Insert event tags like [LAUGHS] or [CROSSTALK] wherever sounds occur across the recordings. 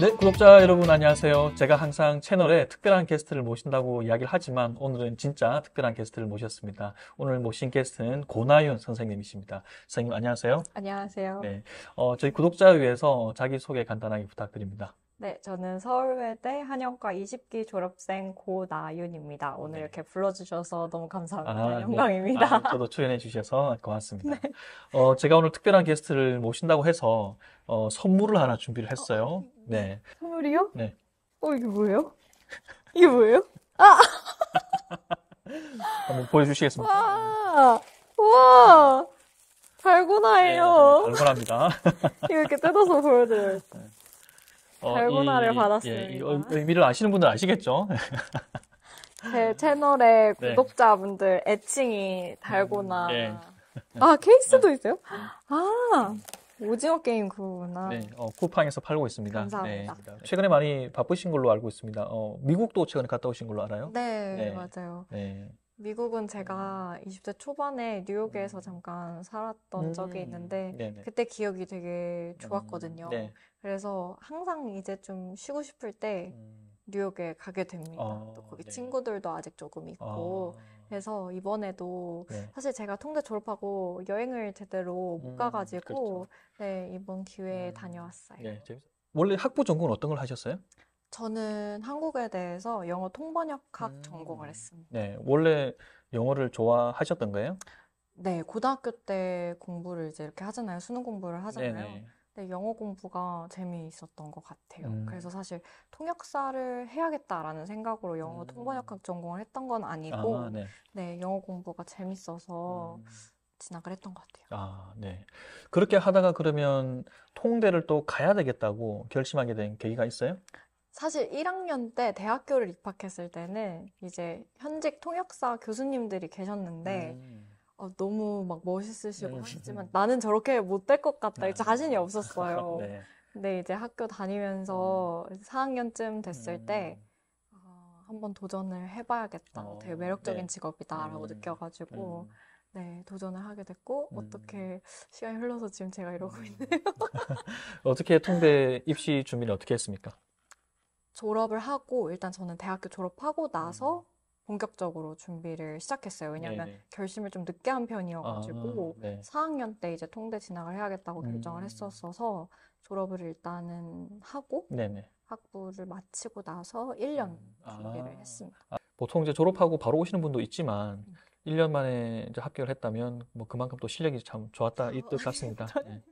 네, 구독자 여러분 안녕하세요. 제가 항상 채널에 특별한 게스트를 모신다고 이야기를 하지만 오늘은 진짜 특별한 게스트를 모셨습니다. 오늘 모신 게스트는 고나윤 선생님이십니다. 선생님 안녕하세요. 안녕하세요. 네, 어, 저희 구독자 위해서 자기소개 간단하게 부탁드립니다. 네, 저는 서울외대 한영과 20기 졸업생 고나윤입니다. 오늘 네. 이렇게 불러주셔서 너무 감사합니다. 아, 네. 영광입니다. 네. 아, 저도 초연해 주셔서 고맙습니다. 네. 어, 제가 오늘 특별한 게스트를 모신다고 해서 어, 선물을 하나 준비를 어, 했어요. 어, 네. 네. 선물이요? 네. 어, 이게 뭐예요? 이게 뭐예요? 아! [LAUGHS] 한번 보여주시겠습니까? 아! 와! 와! 달고나예요. 네, 달고나입니다. [LAUGHS] 이렇게 뜯어서 보여드려요. 어, 달고나를 예, 이, 받았습니다. 예, 이 의미를 아시는 분들 아시겠죠? [LAUGHS] 제 채널의 네. 구독자분들 애칭이 달고나. 음, 예. 아 케이스도 네. 있어요? 아 오징어 게임 그거구나. 네, 어, 쿠팡에서 팔고 있습니다. 감사합니다. 네. 최근에 많이 바쁘신 걸로 알고 있습니다. 어, 미국도 최근에 갔다 오신 걸로 알아요? 네, 네. 맞아요. 네. 미국은 제가 20대 초반에 뉴욕에서 잠깐 살았던 음, 적이 있는데 네네. 그때 기억이 되게 좋았거든요. 음, 네. 그래서 항상 이제 좀 쉬고 싶을 때 음. 뉴욕에 가게 됩니다. 어, 또 거기 네. 친구들도 아직 조금 있고 어. 그래서 이번에도 네. 사실 제가 통대 졸업하고 여행을 제대로 못 음, 가가지고 그렇죠. 네 이번 기회에 음. 다녀왔어요. 네, 재밌어. 원래 학부 전공은 어떤 걸 하셨어요? 저는 한국에 대해서 영어 통번역학 음. 전공을 했습니다. 네, 원래 영어를 좋아하셨던 거예요? 네, 고등학교 때 공부를 이제 이렇게 하잖아요. 수능 공부를 하잖아요. 네네. 네. 영어 공부가 재미있었던 것 같아요. 음. 그래서 사실 통역사를 해야겠다라는 생각으로 영어 음. 통번역학 전공을 했던 건 아니고, 아, 네. 네. 영어 공부가 재밌어서 음. 진학을 했던 것 같아요. 아, 네. 그렇게 하다가 그러면 통대를 또 가야 되겠다고 결심하게 된 계기가 있어요? 사실 1학년 때 대학교를 입학했을 때는 이제 현직 통역사 교수님들이 계셨는데, 음. 어, 너무 막 멋있으시고 네. 하시지만 나는 저렇게 못 될 것 같다. 아. 자신이 네. 없었어요. [LAUGHS] 네. 근데 이제 학교 다니면서 음. 4학년쯤 됐을 음. 때 어, 한번 도전을 해봐야겠다. 어, 되게 매력적인 네. 직업이다라고 음. 느껴가지고 음. 네 도전을 하게 됐고 어떻게 음. 시간이 흘러서 지금 제가 이러고 있네요. [LAUGHS] 어떻게 통대 입시 준비는 어떻게 했습니까? 졸업을 하고 일단 저는 대학교 졸업하고 나서 본격적으로 준비를 시작했어요. 왜냐하면 네네. 결심을 좀 늦게 한 편이어가지고 아, 네. 4학년 때 이제 통대 진학을 해야겠다고 결정을 음. 했었어서 졸업을 일단은 하고 네네. 학부를 마치고 나서 1년 음, 아. 준비를 했습니다. 아, 보통 이제 졸업하고 바로 오시는 분도 있지만 음. 1년 만에 이제 합격을 했다면 뭐 그만큼 또 실력이 참 좋았다 이 뜻 같습니다. [LAUGHS] 네.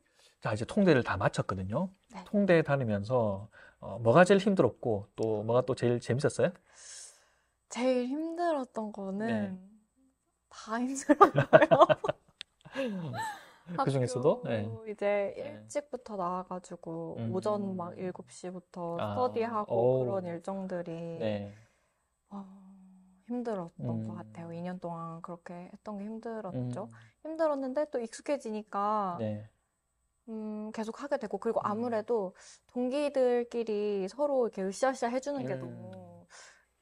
자 이제 통대를 다 마쳤거든요. 네. 통대 다니면서 어, 뭐가 제일 힘들었고 또 뭐가 또 제일 재밌었어요? 제일 힘들었던 거는 네. 다 힘들었고요. [LAUGHS] 그 중에서도 네. 이제 네. 일찍부터 나와가지고 음. 오전 막 7시부터 아. 스터디하고 오. 그런 일정들이 네. 어, 힘들었던 음. 것 같아요. 2년 동안 그렇게 했던 게 힘들었죠. 음. 힘들었는데 또 익숙해지니까 네. 음, 계속 하게 되고 그리고 음. 아무래도 동기들끼리 서로 이렇게 으쌰으쌰 해주는 게 음. 너무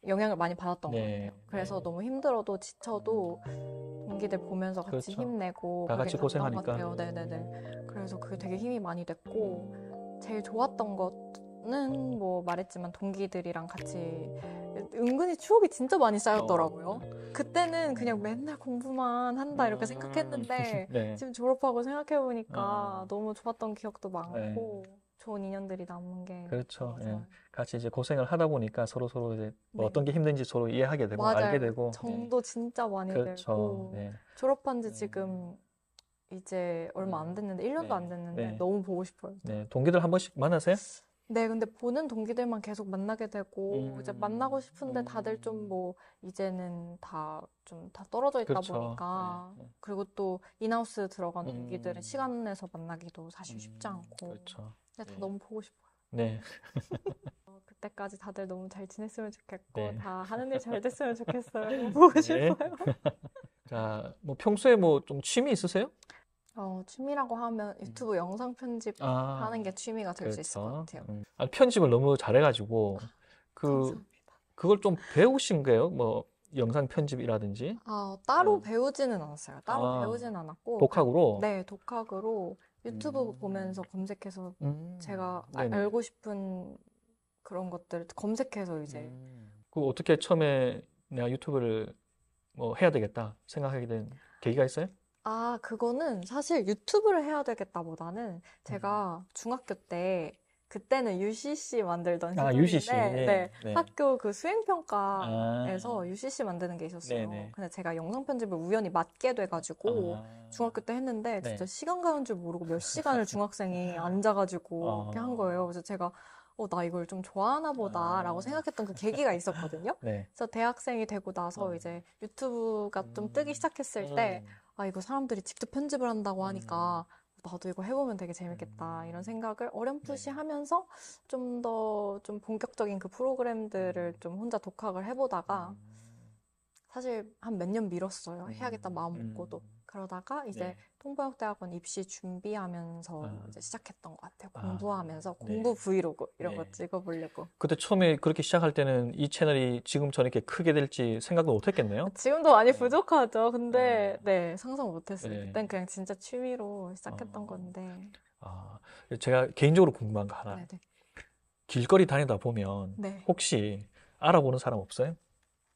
영향을 많이 받았던 네. 것 같아요. 그래서 네. 너무 힘들어도 지쳐도 동기들 보면서 같이 그렇죠. 힘내고 다 같이 고생하니까. 네네네. 그래서 그게 되게 힘이 많이 됐고 제일 좋았던 것은 음. 뭐 말했지만 동기들이랑 같이 은근히 추억이 진짜 많이 쌓였더라고요. 어. 그때는 그냥 맨날 공부만 한다 이렇게 음. 생각했는데 [LAUGHS] 네. 지금 졸업하고 생각해 보니까 어. 너무 좋았던 기억도 많고. 네. 좋은 인연들이 남은게 그렇죠. 예. 같이 이제 고생을 하다 보니까 서로 서로 이제 뭐 네. 어떤 게 힘든지 서로 이해하게 되고 맞아요. 알게 되고 예. 정도 진짜 많이 그렇죠. 되고 네. 졸업한 지 음. 지금 이제 얼마 안 음. 됐는데 1년도 안 됐는데 네. 너무 보고 싶어요. 네, 동기들 한 번씩 만나세요? 네, 근데 보는 동기들만 계속 만나게 되고 음, 이제 만나고 싶은데 다들 좀뭐 음. 이제는 다 좀 다 떨어져 있다 그렇죠. 보니까 네, 네. 그리고 또 인하우스 들어간 음, 동기들은 시간 내서 만나기도 사실 쉽지 않고 그렇죠. 근 네. 너무 보고 싶어요. 네. 어, 그때까지 다들 너무 잘 지냈으면 좋겠고 네. 다 하는 일 잘 됐으면 좋겠어요. [LAUGHS] 보고 네. 싶어요. [LAUGHS] 자, 뭐 평소에 뭐 좀 취미 있으세요? 어, 취미라고 하면 음. 유튜브 영상 편집 아, 하는 게 취미가 될 수 있을 것 그렇죠. 같아요. 음. 아니, 편집을 너무 잘해가지고 아, 그 감사합니다. 그걸 좀 배우신 거예요? 뭐 영상 편집이라든지? 아, 따로 음. 배우지는 않았어요. 따로 아, 배우진 않았고 독학으로? 네, 독학으로 유튜브 음. 보면서 검색해서 음. 제가 아, 알고 싶은 그런 것들을 검색해서 이제 그 어떻게 처음에 내가 유튜브를 뭐 해야 되겠다 생각하게 된 계기가 있어요? 아, 그거는 사실 유튜브를 해야 되겠다보다는 제가 음. 중학교 때 그때는 UCC 만들던 아, UCC. 네, 네. 네. 학교 그 수행평가에서 아. UCC 만드는 게 있었어요. 네네. 근데 제가 영상 편집을 우연히 맡게 돼가지고 아. 중학교 때 했는데 네. 진짜 시간 가는 줄 모르고 몇 시간을 [LAUGHS] 중학생이 아. 앉아가지고 어. 이렇게 한 거예요. 그래서 제가 어, 나 이걸 좀 좋아하나 보다라고 아. 생각했던 그 계기가 있었거든요. [LAUGHS] 네. 그래서 대학생이 되고 나서 어. 이제 유튜브가 좀 뜨기 음. 시작했을 음. 때, 아, 이거 사람들이 직접 편집을 한다고 하니까 음. 나도 이거 해보면 되게 재밌겠다 음. 이런 생각을 어렴풋이 네. 하면서 좀 더좀 좀 본격적인 그 프로그램들을 음. 좀 혼자 독학을 해보다가 음. 사실 한 몇 년 미뤘어요. 음. 해야겠다 마음 먹고도. 음. 그러다가 이제 네. 통보역대학원 입시 준비하면서 아. 이제 시작했던 것 같아요. 아, 공부하면서 아, 공부 네. 브이로그 이런 네. 거 찍어보려고. 그때 처음에 그렇게 시작할 때는 이 채널이 지금처럼 이렇게 크게 될지 생각도 못했겠네요. 아, 지금도 많이 네. 부족하죠. 근데 아. 네, 상상 못했어요. 네. 그땐 그냥 진짜 취미로 시작했던 아. 건데. 아, 제가 개인적으로 궁금한 거 하나. 네네. 네. 길거리 다니다 보면 혹시 알아보는 사람 없어요?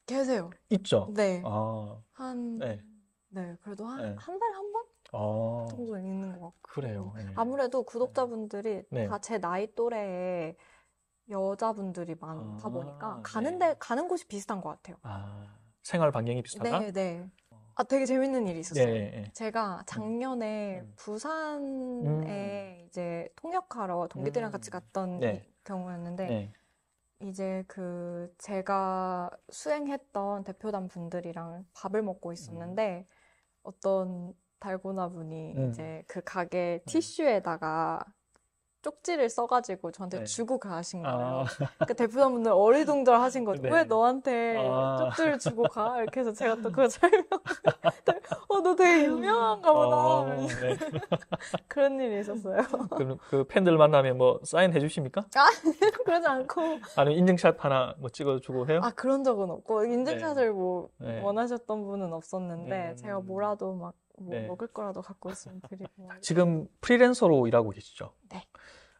계세요. 있죠. 네. 아. 한 네. 그래도 한 한 달에 한 번? 아, 어. 정도 있는 것 같고. 그래요. 네. 아무래도 구독자분들이 네. 다제 나이 또래의 여자분들이 많다 아, 보니까 네. 가는 데 가는 곳이 비슷한 것 같아요. 아, 생활 반경이 비슷하다? 네, 네. 아, 되게 재밌는 일이 있었어요. 네. 예. 제가 음. 작년에 음. 부산에 음. 이제 통역하러 동기들이랑 같이 음. 갔던 네. 경우였는데 네. 이제 그 제가 수행했던 대표단 분들이랑 밥을 먹고 있었는데 음. 어떤 달고나 분이 네. 이제 그 가게 음. 티슈에다가 쪽지를 써가지고 저한테 네. 주고 가신 아. 거예요. 아. 그 그러니까 대표자분들 어리둥절 하신 거죠. 네. 왜 너한테 아. 쪽지를 주고 가? 이렇게 해서 제가 또 그걸 설명 [LAUGHS] 어, 너 되게 유명한가 보다. 어, 네. [LAUGHS] 그런 일이 있었어요. 그럼 그 팬들 만나면 뭐 사인해 주십니까? 아, [LAUGHS] 그러지 않고. 아니 인증샷 하나 뭐 찍어주고 해요? 아, 그런 적은 없고, 인증샷을 네. 뭐 네. 원하셨던 분은 없었는데, 네. 제가 뭐라도 막뭐 네. 먹을 거라도 갖고 있으면 드리고. [LAUGHS] 지금 프리랜서로 일하고 계시죠? 네.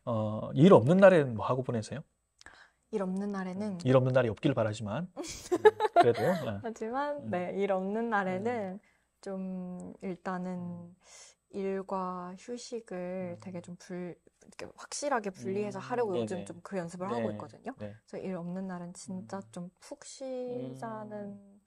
어, 일 없는 날에는 뭐 하고 보내세요? 일 없는 날에는 음, 일 없는 날이 없길 바라지만 [LAUGHS] 음, 그래도 네. 하지만 음. 네일 없는 날에는 좀 일단은 일과 휴식을 되게 좀 불, 확실하게 분리해서 하려고 음, 요즘 좀 그 연습을 네. 하고 있거든요. 네. 그래서 일 없는 날은 진짜 좀 푹 쉬자는 음.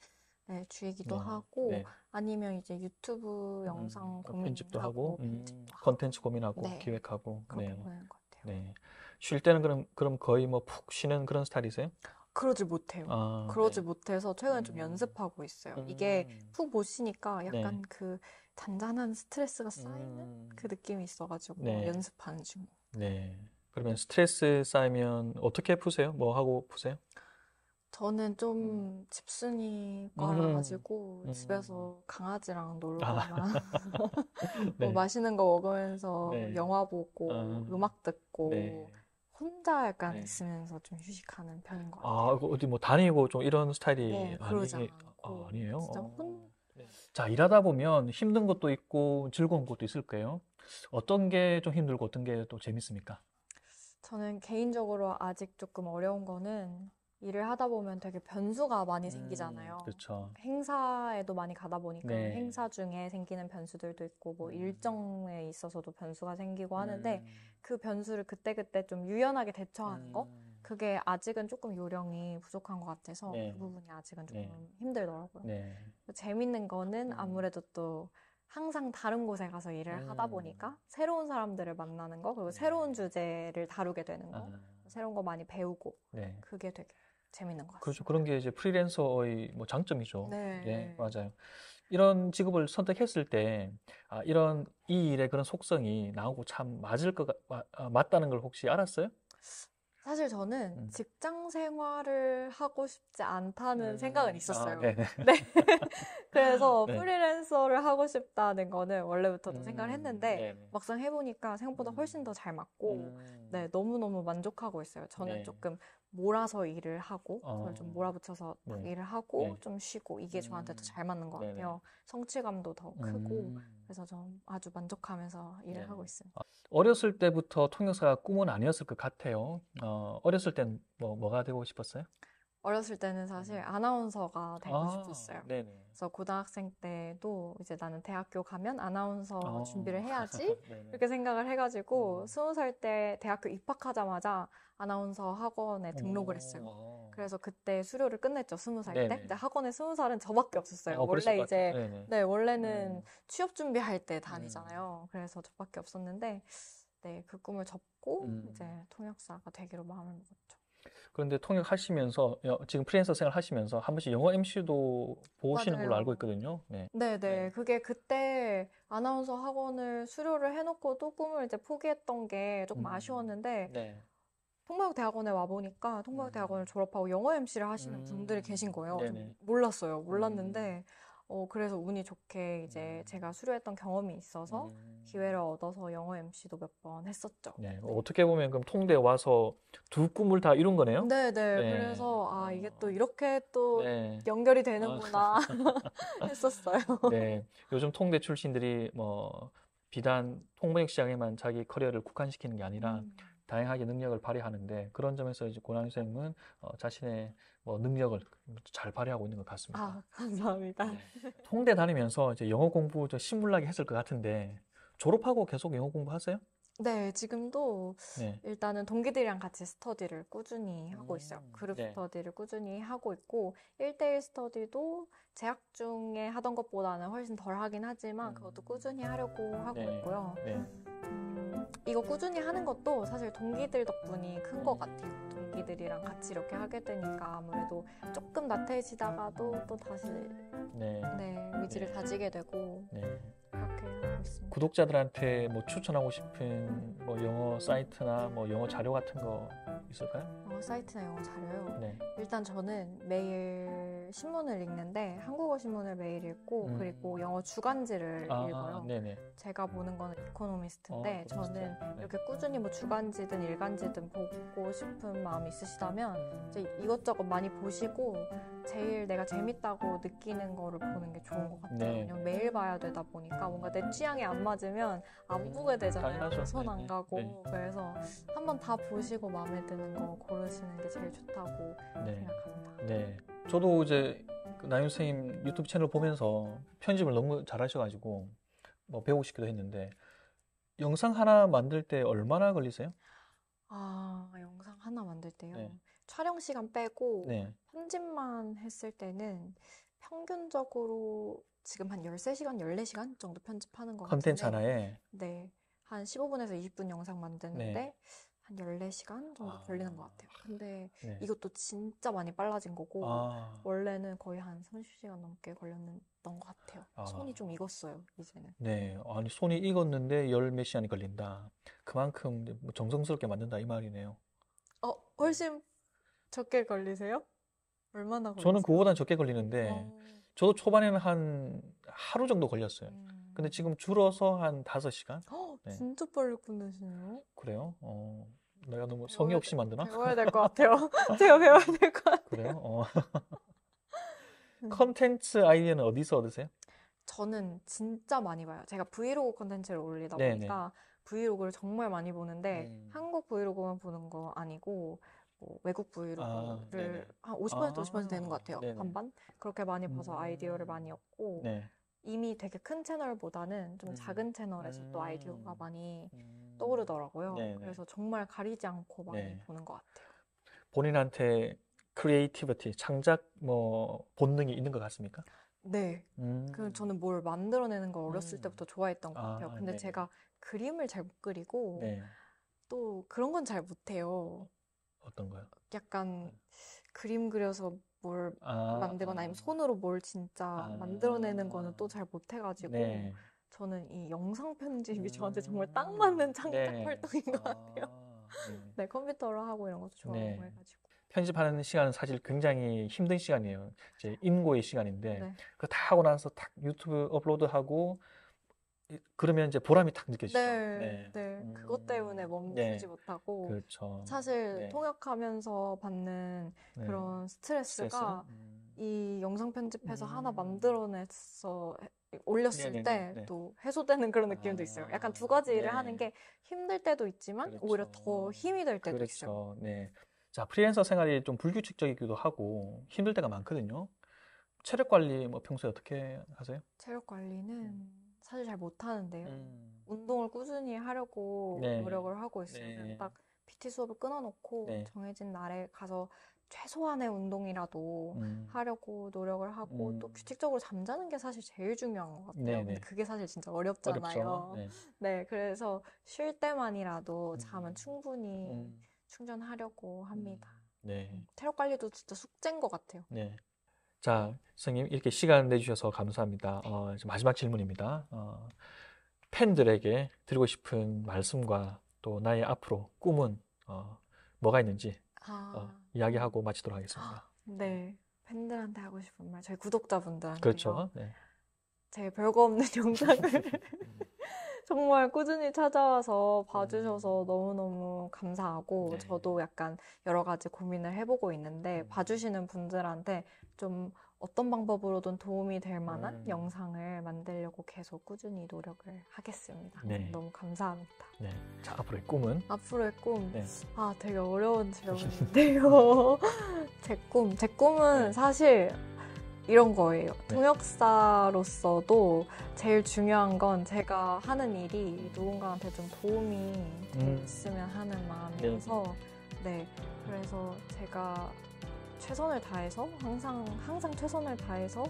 네, 주의기도 음. 하고 네. 아니면 이제 유튜브 음, 영상 음, 고민 편집도 하고 음, 아, 컨텐츠 고민하고 네. 기획하고 그런게 네. 것 같아요. 네. 쉴 때는 그럼 그럼 거의 뭐 푹 쉬는 그런 스타일이세요? 그러지 못해요. 아, 그러지 네. 못해서 최근에 좀 음. 연습하고 있어요. 음. 이게 푹 못 쉬니까 네. 약간 네. 그 그단단한 스트레스가 쌓이는 음. 그 느낌이 있어가지고 네. 연습하는 중. 네. 그러면 스트레스 쌓이면 어떻게 푸세요? 뭐 하고 푸세요? 저는 좀 음. 집순이과라가지고 음. 음. 집에서 강아지랑 놀거나 아. [LAUGHS] 뭐 네. 뭐 맛있는 거 먹으면서 네. 영화 보고 음. 음악 듣고 네. 혼자 약간 네. 있으면서 좀 휴식하는 편인 것 아, 같아요. 아, 어디 뭐 다니고 좀 이런 스타일이 네, 그러지 아니, 않고 아, 아니에요? 진짜 어. 혼... 네. 자, 일하다 보면 힘든 것도 있고 즐거운 것도 있을 거예요. 어떤 게 좀 힘들고 어떤 게 또 재밌습니까? 저는 개인적으로 아직 조금 어려운 거는 일을 하다 보면 되게 변수가 많이 음, 생기잖아요. 음, 그렇죠. 행사에도 많이 가다 보니까 네. 행사 중에 생기는 변수들도 있고 뭐 음. 일정에 있어서도 변수가 생기고 하는데 음. 그 변수를 그때그때 좀 유연하게 대처하는 거 음. 그게 아직은 조금 요령이 부족한 것 같아서 네. 그 부분이 아직은 네. 조금 네. 힘들더라고요. 재밌는 거는 음. 아무래도 또 항상 다른 곳에 가서 일을 하다 보니까 새로운 사람들을 만나는 거 그리고 새로운 네. 주제를 다루게 되는 거 아. 새로운 거 많이 배우고 네. 그게 되게 재밌는 것 같아요. 그렇죠. 그런 게 이제 프리랜서의 뭐 장점이죠. 네. 예, 맞아요. 이런 직업을 선택했을 때, 아, 이런 이 일의 그런 속성이 나오고참 맞을 것, 같, 아, 맞다는 걸 혹시 알았어요? 사실 저는 음. 직장 생활을 하고 싶지 않다는 네. 생각은 아, 있었어요. 아, [LAUGHS] 네. 그래서 네. 프리랜서를 하고 싶다는 거는 원래부터도 음. 생각을 했는데 네, 네 막상 해보니까 생각보다 음. 훨씬 더 잘 맞고 음. 네 너무 너무 만족하고 있어요. 저는 조금 몰아서 일을 하고 어. 저는 좀 몰아붙여서 네. 일을 하고 네. 좀 쉬고 이게 음. 저한테 더 잘 맞는 것 같아요. 네네. 성취감도 더 크고 음. 그래서 좀 아주 만족하면서 일을 네. 하고 있습니다. 아, 어렸을 때부터 통역사가 꿈은 아니었을 것 같아요. 어, 어렸을 땐 뭐, 뭐가 되고 싶었어요? 어렸을 때는 사실 음. 아나운서가 되고 아, 싶었어요. 네네. 그래서 고등학생 때도 이제 나는 대학교 가면 아나운서 어. 준비를 해야지 [LAUGHS] 이렇게 생각을 해가지고 음. 스무 음. 살때 대학교 입학하자마자 아나운서 학원에 등록을 했어요. 아. 그래서 그때 수료를 끝냈죠 스무 살 때. 근데 학원에 스무 살은 저밖에 없었어요. 어, 원래 이제 네네. 네 원래는 음. 취업 준비할 때 다니잖아요. 음. 그래서 저밖에 없었는데 네 그 꿈을 접고 음. 이제 통역사가 되기로 마음을 먹었죠. 그런데 통역하시면서 지금 프리랜서 생활 하시면서 한 번씩 영어 MC도 보시는 걸로 알고 있거든요. 네. 네네. 네. 그게 그때 아나운서 학원을 수료를 해놓고도 꿈을 이제 포기했던 게 조금 음. 아쉬웠는데 네. 통과대학원에 와보니까 통과대학원을 음. 졸업하고 영어 MC를 하시는 음. 분들이 계신 거예요. 몰랐어요. 몰랐는데 음. 어, 그래서 운이 좋게 이제 음. 제가 수료했던 경험이 있어서 음. 기회를 얻어서 영어 MC도 몇 번 했었죠. 네, 어떻게 보면 그럼 통대 와서 두 꿈을 다 이룬 거네요? 네, 네. 네. 그래서 아, 어. 이게 또 이렇게 또 네. 연결이 아, 되는구나 [LAUGHS] 했었어요. 네. 요즘 통대 출신들이 뭐 비단 통역 시장에만 자기 커리어를 국한시키는 게 아니라 음. 다양하게 능력을 발휘하는데 그런 점에서 이제 고난생은 어, 자신의 뭐 능력을 잘 발휘하고 있는 것 같습니다. 아, 감사합니다. 네. 통대 다니면서 이제 영어 공부 좀 신물나게 했을 것 같은데 졸업하고 계속 영어 공부하세요? 네, 지금도 네. 일단은 동기들이랑 같이 스터디를 꾸준히 하고 음, 있어요. 음, 그룹 네. 스터디를 꾸준히 하고 있고, 1대1 스터디도 재학 중에 하던 것보다는 훨씬 덜 하긴 하지만 그것도 음. 꾸준히 하려고 하고 네. 있고요. 음. 이거 꾸준히 하는 것도 사실 동기들 덕분이 큰 것 같아요. 동기들이랑 같이 이렇게 하게 되니까 아무래도 조금 나태해지다가도 또 다시 네, 네 의지를 네. 다지게 되고 네. 그렇게 하고 있습니다. 구독자들한테 뭐 추천하고 싶은 뭐 영어 사이트나 뭐 영어 자료 같은 거 있을까요? 어, 사이트나 영어 자료요. 네. 일단 저는 매일 신문을 읽는데 한국어 신문을 매일 읽고 음. 그리고 영어 주간지를 아, 읽어요. 네네. 제가 보는 거는 이코노미스트인데 어, 저는 네. 이렇게 꾸준히 뭐 주간지든 일간지든 보고 싶은 마음이 있으시다면 이제 이것저것 많이 보시고 제일 내가 재밌다고 느끼는 거를 보는 게 좋은 것 같아요. 네. 왜냐면 매일 봐야 되다 보니까 뭔가 내취향이안 맞으면 안 음, 보게 되잖아요. 우선 네, 안 네. 가고 네. 그래서 한번 다 보시고 마음에 드는 거 고르시는 게 제일 좋다고 네. 생각합니다. 네. 저도 이제 그 나윤 선생님 유튜브 채널 보면서 편집을 너무 잘하셔가지고 뭐 배우고 싶기도 했는데 영상 하나 만들 때 얼마나 걸리세요? 아 영상 하나 만들 때요. 네. 촬영 시간 빼고 네. 편집만 했을 때는 평균적으로 지금 한 13시간, 14시간 정도 편집하는 것 같은데 컨텐츠 하나에? 네. 한 15분에서 20분 영상 네. 만드는데 네. 한 14시간 정도 아. 걸리는 것 같아요. 근데 네. 이것도 진짜 많이 빨라진 거고, 아. 원래는 거의 한 30시간 넘게 걸렸던 것 같아요. 아. 손이 좀 익었어요, 이제는. 네. 아니, 손이 익었는데 열몇 시간이 걸린다. 그만큼 뭐 정성스럽게 만든다, 이 말이네요. 어, 훨씬 적게 걸리세요? 얼마나 걸리세요? 저는 그거보단 적게 걸리는데, 어. 저도 초반에는 한 하루 정도 걸렸어요. 음. 근데 지금 줄어서 한 5시간? 네. 진짜 빨리 끝내시네요. 그래요? 어, 내가 너무 성의 없이 만드나? 배워야 될 것 같아요. [LAUGHS] 제가 배워야 될 것 같아요. 그래요? 어. 음. 컨텐츠 아이디어는 어디서 얻으세요? 저는 진짜 많이 봐요. 제가 브이로그 컨텐츠를 올리다 보니까 브이로그를 정말 많이 보는데 음. 한국 브이로그만 보는 거 아니고 뭐 외국 아, 브이로그를 아, 한5 0 아, 50% 되는 것 같아요. 네네. 반반? 그렇게 많이 봐서 음. 아이디어를 많이 얻고 네. 이미 되게 큰 채널보다는 좀 음. 작은 채널에서 음. 또 아이디어가 음. 많이 음. 떠오르더라고요. 네네. 네. 그래서 정말 가리지 않고 많이 네. 보는 것 같아요. 본인한테 크리에이티비티, 창작 뭐 본능이 있는 것 같습니까? 네. 음. 그 저는 뭘 만들어내는 걸 어렸을 음. 때부터 좋아했던 것 아, 같아요. 아, 근데 네. 제가 그림을 잘 못 그리고 네. 또 그런 건 잘 못해요. 어떤 거요? 약간 네. 그림 그려서 뭘 아, 만들거나 아니면 아. 손으로 뭘 진짜 아, 만들어내는 거는 또 잘 못해가지고 네. 저는 이 영상 편집이 음, 저한테 정말 딱 음. 맞는 창작 네. 활동인 것 같아요. 아. 네. 네. 컴퓨터로 하고 이런 것도 좋아하고 네. 해가지고. 편집하는 시간은 사실 굉장히 힘든 시간이에요. 이제 인고의 시간인데 네. 그다 하고 나서 딱 유튜브 업로드하고 예, 그러면 이제 보람이 탁 느껴지죠. 네, 네. 네. 음... 그것 때문에 멈추지 네. 못하고 그렇죠. 사실 네. 통역하면서 받는 네. 그런 스트레스가 음... 이 영상 편집해서 음... 하나 만들어냈어 올렸을 때또 네. 해소되는 그런 느낌도 아... 있어요. 약간 두 가지 일을 네. 하는 게 힘들 때도 있지만 그렇죠. 오히려 더 힘이 될 때도 그렇죠. 있어 네. 자 프리랜서 생활이 좀 불규칙적이기도 하고 힘들 때가 많거든요. 체력 관리 뭐 평소에 어떻게 하세요? 체력 관리는 음. 사실 잘 못하는데요. 음. 운동을 꾸준히 하려고 네. 노력을 하고 있어요. 네. 딱 PT 수업을 끊어놓고 네. 정해진 날에 가서 최소한의 운동이라도 음. 하려고 노력을 하고 음. 또 규칙적으로 잠자는 게 사실 제일 중요한 것 같아요. 네네. 근데 네. 그게 사실 진짜 어렵잖아요. 네. 네. 그래서 쉴 때만이라도 음. 잠은 충분히 음. 충전하려고 합니다. 음. 네. 체력 관리도 진짜 숙제인 것 같아요. 네. 자, 선생님 이렇게 시간 내주셔서 감사합니다. 어, 마지막 질문입니다. 어, 팬들에게 드리고 싶은 말씀과 또 나의 앞으로 꿈은 어, 뭐가 있는지 아. 어, 이야기하고 마치도록 하겠습니다. 아, 네, 팬들한테 하고 싶은 말, 저희 구독자분들한테 그렇죠. 네. 제 별거 없는 [LAUGHS] 영상을 [LAUGHS] 정말 꾸준히 찾아와서 봐주셔서 음. 너무너무 감사하고 네. 저도 약간 여러 가지 고민을 해보고 있는데 음. 봐주시는 분들한테 좀 어떤 방법으로든 도움이 될 만한 음. 영상을 만들려고 계속 꾸준히 노력을 하겠습니다. 네. 너무 감사합니다. 네. 자, 앞으로의 꿈은? 앞으로의 꿈. 네. 아, 되게 어려운 질문인데요. [LAUGHS] [LAUGHS] 제 꿈. 제 꿈은 네. 사실 이런 거예요. 네. 통역사로서도 제일 중요한 건 제가 하는 일이 누군가한테 좀 도움이 음. 됐으면 하는 마음이어서 네. 네. 그래서 제가 최선을 다해서 항상 항상 최선을 다해서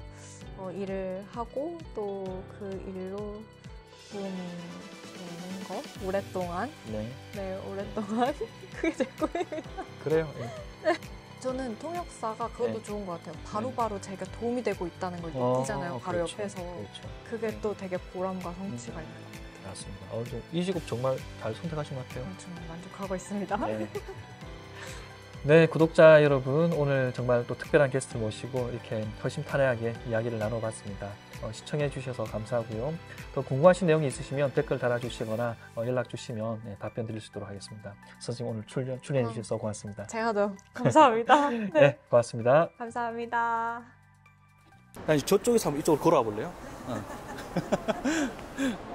어, 일을 하고 또 그 일로 도움이 되는 거 오랫동안 네, 네 오랫동안 [LAUGHS] 그게 제 꿈입니다. 그래요. 예. 네. 저는 통역사가 그것도 네. 좋은 것 같아요. 바로바로 음. 제가 도움이 되고 있다는 걸 어, 느끼잖아요. 바로 그렇죠. 옆에서. 그렇죠. 그게 네. 또 되게 보람과 성취가 음. 있는 것 같아요. 맞습니다. 어, 이 직업 정말 잘 선택하신 것 같아요. 아, 정말 만족하고 있습니다. 네. [LAUGHS] 네, 구독자 여러분, 오늘 정말 또 특별한 게스트 모시고 이렇게 허심탄회하게 이야기를 나눠봤습니다. 어, 시청해주셔서 감사하고요. 더 궁금하신 내용이 있으시면 댓글 달아주시거나 어, 연락 주시면 네, 답변 드릴 수 있도록 하겠습니다. 선생님 오늘 출연, 출연해주셔서 어, 고맙습니다. 제가 더 감사합니다. [LAUGHS] 네. 네, 고맙습니다. 감사합니다. 아니, 저쪽에서 한번 이쪽으로 걸어와 볼래요? 어. [LAUGHS]